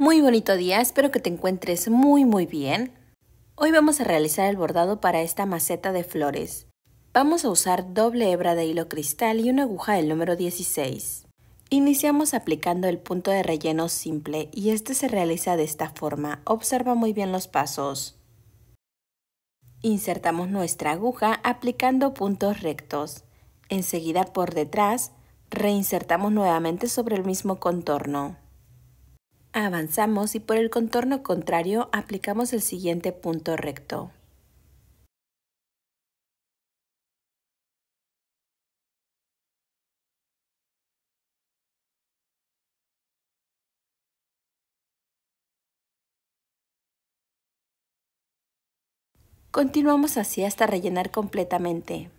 Muy bonito día, espero que te encuentres muy muy bien. Hoy vamos a realizar el bordado para esta maceta de flores. Vamos a usar doble hebra de hilo cristal y una aguja del número 16. Iniciamos aplicando el punto de relleno simple y este se realiza de esta forma. Observa muy bien los pasos. Insertamos nuestra aguja aplicando puntos rectos. Enseguida por detrás, reinsertamos nuevamente sobre el mismo contorno. Avanzamos y por el contorno contrario aplicamos el siguiente punto recto. Continuamos así hasta rellenar completamente.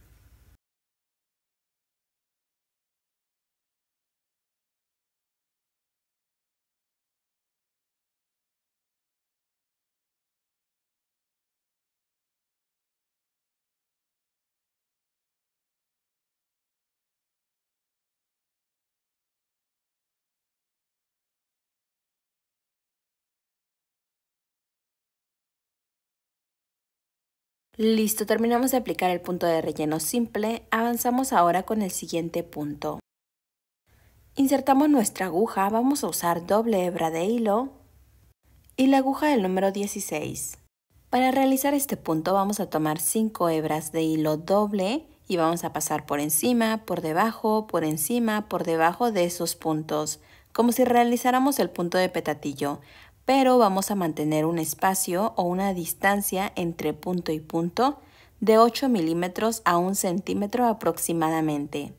Listo, terminamos de aplicar el punto de relleno simple. Avanzamos ahora con el siguiente punto. Insertamos nuestra aguja, vamos a usar doble hebra de hilo y la aguja del número 16. Para realizar este punto vamos a tomar 5 hebras de hilo doble y vamos a pasar por encima, por debajo, por encima, por debajo de esos puntos, como si realizáramos el punto de petatillo pero vamos a mantener un espacio o una distancia entre punto y punto de 8 milímetros a 1 centímetro aproximadamente.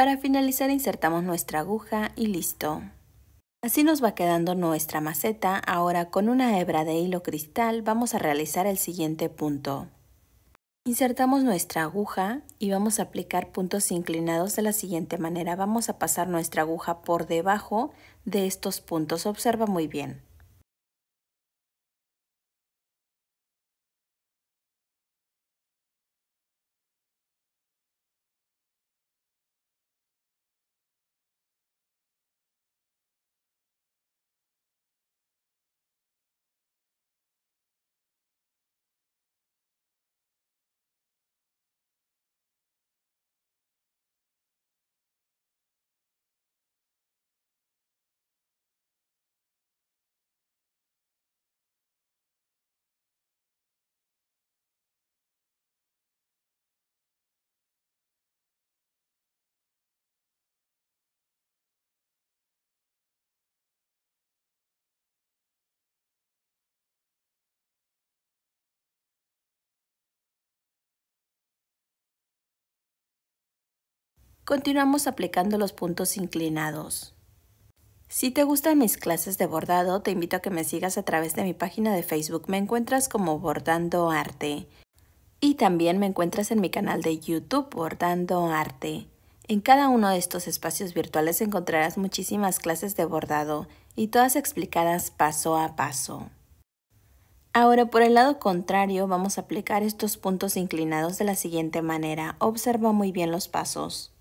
Para finalizar insertamos nuestra aguja y listo. Así nos va quedando nuestra maceta, ahora con una hebra de hilo cristal vamos a realizar el siguiente punto. Insertamos nuestra aguja y vamos a aplicar puntos inclinados de la siguiente manera. Vamos a pasar nuestra aguja por debajo de estos puntos, observa muy bien. continuamos aplicando los puntos inclinados. Si te gustan mis clases de bordado, te invito a que me sigas a través de mi página de Facebook. Me encuentras como Bordando Arte. Y también me encuentras en mi canal de YouTube Bordando Arte. En cada uno de estos espacios virtuales encontrarás muchísimas clases de bordado y todas explicadas paso a paso. Ahora por el lado contrario vamos a aplicar estos puntos inclinados de la siguiente manera. Observa muy bien los pasos.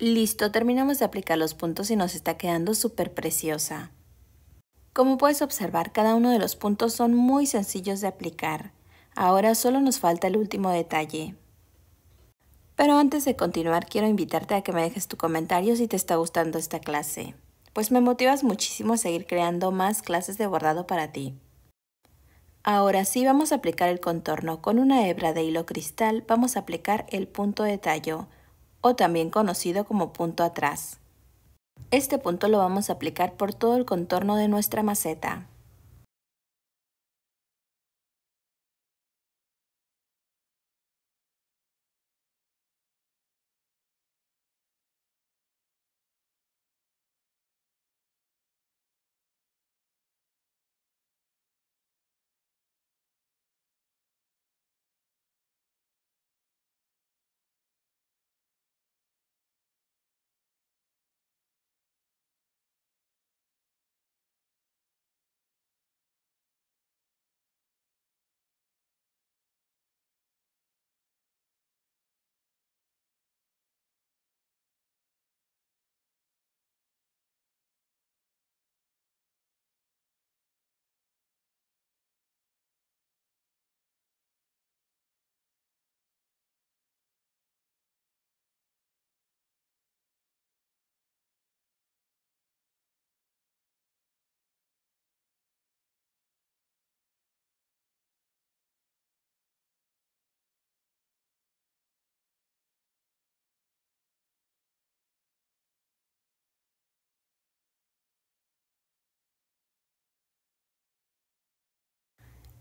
Listo, terminamos de aplicar los puntos y nos está quedando súper preciosa. Como puedes observar, cada uno de los puntos son muy sencillos de aplicar. Ahora solo nos falta el último detalle. Pero antes de continuar, quiero invitarte a que me dejes tu comentario si te está gustando esta clase, pues me motivas muchísimo a seguir creando más clases de bordado para ti. Ahora sí vamos a aplicar el contorno. Con una hebra de hilo cristal vamos a aplicar el punto de tallo o también conocido como punto atrás. Este punto lo vamos a aplicar por todo el contorno de nuestra maceta.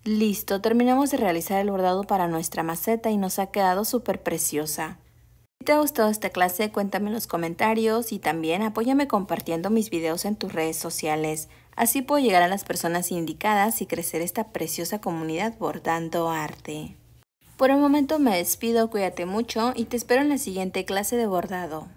Listo, terminamos de realizar el bordado para nuestra maceta y nos ha quedado súper preciosa. Si te ha gustado esta clase, cuéntame en los comentarios y también apóyame compartiendo mis videos en tus redes sociales. Así puedo llegar a las personas indicadas y crecer esta preciosa comunidad bordando arte. Por el momento me despido, cuídate mucho y te espero en la siguiente clase de bordado.